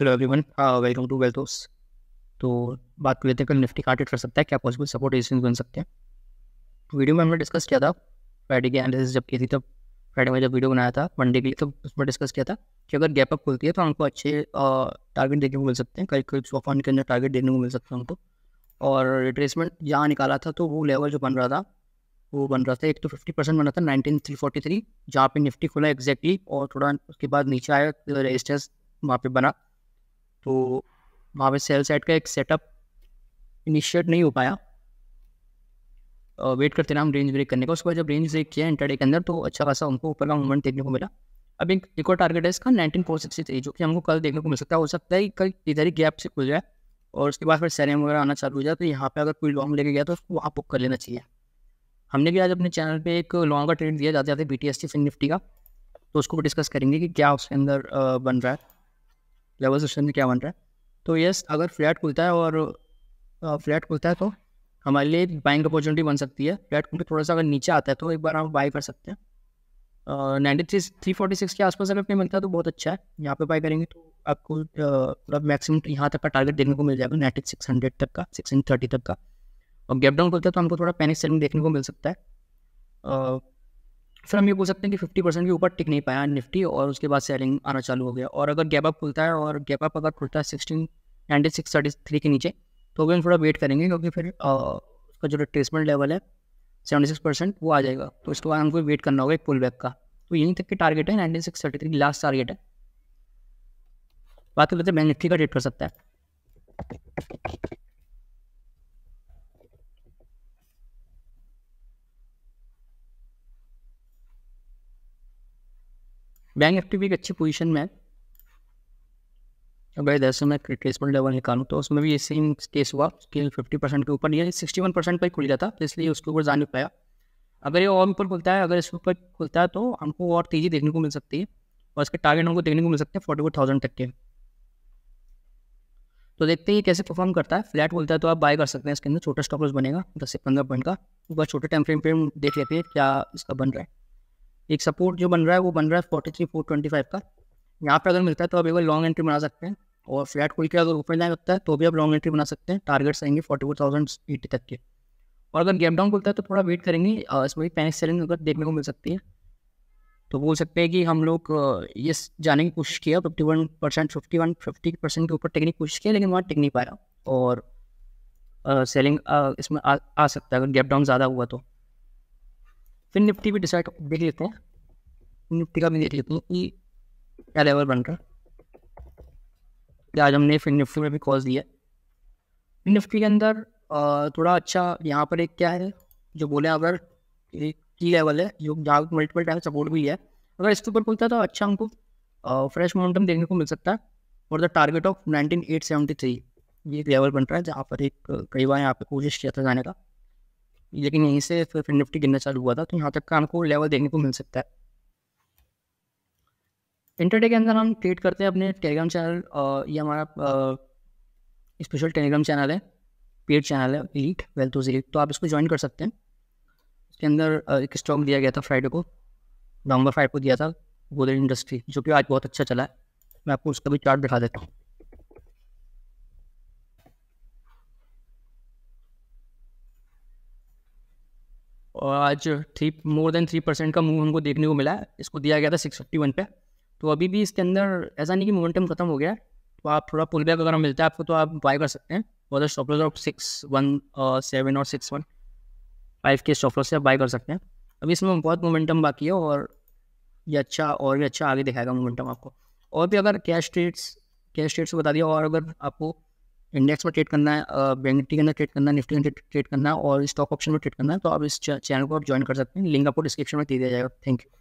hello everyone welcome to Wealthos तो बात कर लेते हैं कल निफ्टी का कार्टेड कर सकता है क्या पॉसिबल सपोर्ट रेजिस्टेंस बन सकते हैं वीडियो में हमने डिस्कस किया था फ्राइडे के एनालिसिस जब की थी तब फ्राइडे में जब वीडियो बनाया था मंडे के लिए तब उसमें डिस्कस किया था कि अगर गैप अप खुलती है तो हमको अच्छे टारगेट देखने को मिल सकते हैं कई कोई सौ फंड के अंदर टारगेट देखने को मिल सकते हैं हमको और रिट्रेसमेंट जहाँ निकाला था तो वो लेवल जो बन रहा था वो बन रहा था एक तो फिफ्टी परसेंट बना था नाइनटीन थ्री फोर्टी थ्री जहाँ पे निफ्टी खुला एग्जैक्टली और थोड़ा उसके बाद नीचे आया रजिस्टर्स तो वहाँ पर बना तो वहाँ पे सेल सेट का एक सेटअप इनिशिएट नहीं हो पाया वेट करते रहे हम रेंज ब्रेक करने का उसके बाद जब रेंज ब्रेक किया इंटरडे के अंदर तो अच्छा खासा हमको ऊपर का मूवमेंट देखने को मिला अब एक एक और टारगेट है इसका नाइनटीन फोर सिक्सटी थ्री जो कि हमको कल देखने को मिल सकता है हो सकता है कल इधर ही गैप से खुल जाए और उसके बाद फिर सैलम वगैरह आना चालू हो जाए तो यहाँ पर अगर कोई लॉन्ग लेके गया तो उसको वहाँ बुक कर लेना चाहिए हमने भी आज अपने चैनल पर एक लॉन्ग का ट्रेड दिया जाते जाते B T S T fin Nifty का तो उसको डिस्कस करेंगे कि क्या उसके अंदर बन रहा है लेवल सिस्टम में क्या बन रहा है तो यस अगर फ्लैट खुलता है और फ्लैट खुलता है तो हमारे लिए बाइंग अपॉर्चुनिटी बन सकती है फ्लैट खुल थोड़ा सा अगर नीचे आता है तो एक बार हम बाई कर सकते हैं ninety three three forty six के आसपास अगर मिलता है तो बहुत अच्छा है यहाँ पे बाई करेंगे तो आपको मतलब मैक्सिमम तो यहाँ तक का टारगेट देखने को मिल जाएगा नाइन्टी सिक्स हंड्रेड तक का सिक्स थर्टी तक का और गैप डाउन खुलता है तो हमको थोड़ा पैनिक सेलिंग देखने को मिल सकता है फिर हम ये बोल सकते हैं कि फिफ्टी परसेंट के ऊपर टिक नहीं पाया निफ्टी और उसके बाद सेलिंग आना चालू हो गया और अगर गैप अप खुलता है और गैप अप अगर खुलता है sixteen ninety six thirty three के नीचे तो भी हम थोड़ा वेट करेंगे क्योंकि फिर उसका जो रिट्रेसमेंट लेवल है सेवेंटी सिक्स परसेंट वो आ जाएगा तो उसके बाद हमको वेट करना होगा एक पुल बैक का तो यहीं तक के टारगेट है nineteen six thirty three last target है बात कर लेते हैं बैंक निफ्टी का ट्रेड कर सकता है बैंक निफ्टी भी एक अच्छी पोजीशन में है अगर जैसे मैं रिट्रेसमेंट लेवल निकालूँ तो उसमें भी ये सेम केस हुआ स्किल फिफ्टी परसेंट के ऊपर नहीं है सिक्सटी वन परसेंट पर खुल गया था इसलिए उसके ऊपर जा नहीं पाया अगर ये और ऊपर खुलता है अगर इसके ऊपर खुलता है तो हमको और तेज़ी देखने को मिल सकती है और इसके टारगेट हमको देखने को मिल सकते हैं फोर्टी फोर थाउजेंड तक के तो देखते हैं कैसे परफॉर्म करता है फ्लैट बोलता है तो आप बाय कर सकते हैं इसके अंदर छोटा स्टॉप लॉस बनेगा दस से पंद्रह पॉइंट का बस छोटे टाइम फ्रेम पे देख लेते हैं क्या इसका बन रहा है एक सपोर्ट जो बन रहा है वो बन रहा है forty three four twenty five का यहाँ पर अगर मिलता है तो आप एक बार लॉन्ग एंट्री बना सकते हैं और फ्लैट खुल के अगर ऊपर जाए लगता है तो भी आप लॉन्ग एंट्री बना सकते हैं टारगेट्स आएंगे फोर्टी फोर थाउजेंड एटी तक के और अगर गेम डाउन खुलता है तो थोड़ा वेट करेंगे इसमें भी पैनिक सेलिंग अगर देखने को मिल सकती है तो बोल सकते हैं कि हम लोग ये जाने की कोशिश किया fifty one percent fifty one fifty percent के ऊपर टेकने की कोशिश की लेकिन वहाँ टिक नहीं पाया और सेलिंग इसमें आ, आ सकता है अगर गैप डाउन ज़्यादा हुआ तो फिर निफ्टी भी डिसाइड देख लेते हैं निफ्टी का भी देख लेते हैं कि क्या लेवल बन रहा है आज हमने फिर निफ्टी में भी कॉल दिया है निफ्टी के अंदर थोड़ा अच्छा यहाँ पर एक क्या है जो बोले अगर एक की लेवल है जो जहाँ मल्टीपल टाइम सपोर्ट भी है अगर इसके ऊपर है तो अच्छा हमको फ्रेश मोमेंटम देखने को मिल सकता है और the target of nineteen eight seventy three ये एक लेवल बन रहा है जहाँ पर एक कई बार यहाँ पे कोशिश किया था जाने का लेकिन यहीं से फिर फिर निफ्टी गिरना चालू हुआ था तो यहाँ तक का हमको लेवल देखने को मिल सकता है इंटरडे के अंदर हम ट्रेड करते हैं अपने टेलीग्राम चैनल ये हमारा स्पेशल टेलीग्राम चैनल है पेड चैनल है एलिट वेल्थ टू एलिट तो आप इसको ज्वाइन कर सकते हैं इसके अंदर एक स्टॉक दिया गया था फ्राइडे को नवंबर फाइव को दिया था गोदर इंडस्ट्री जो कि आज बहुत अच्छा चला है मैं आपको उसका भी चार्ट दिखा देता हूँ आज three more than three percent का मूव हमको देखने को मिला है इसको दिया गया था सिक्स फिफ्टी वन पे तो अभी भी इसके अंदर ऐसा नहीं कि मोमेंटम खत्म हो गया है तो आप थोड़ा पुल बैक अगर मिलता है आपको तो आप बाय कर सकते हैं was stop loss of six one seven और सिक्स वन फाइव के स्टॉप लॉस से आप बाय कर सकते हैं अभी इसमें बहुत मोमेंटम बाकी है और ये अच्छा और भी अच्छा आगे दिखाएगा मोमेंटम आपको और भी अगर कैश ट्रेड्स कैश ट्रेड्स बता दिया और अगर आपको इंडेक्स में ट्रेड करना है बैंक निफ्टी के अंदर ट्रेड करना है निफ्टी के अंदर ट्रेड करना है और स्टॉक ऑप्शन में ट्रेड करना है तो आप इस चैनल को आप ज्वाइन कर सकते हैं लिंक आपको डिस्क्रिप्शन में दे दिया जाएगा थैंक यू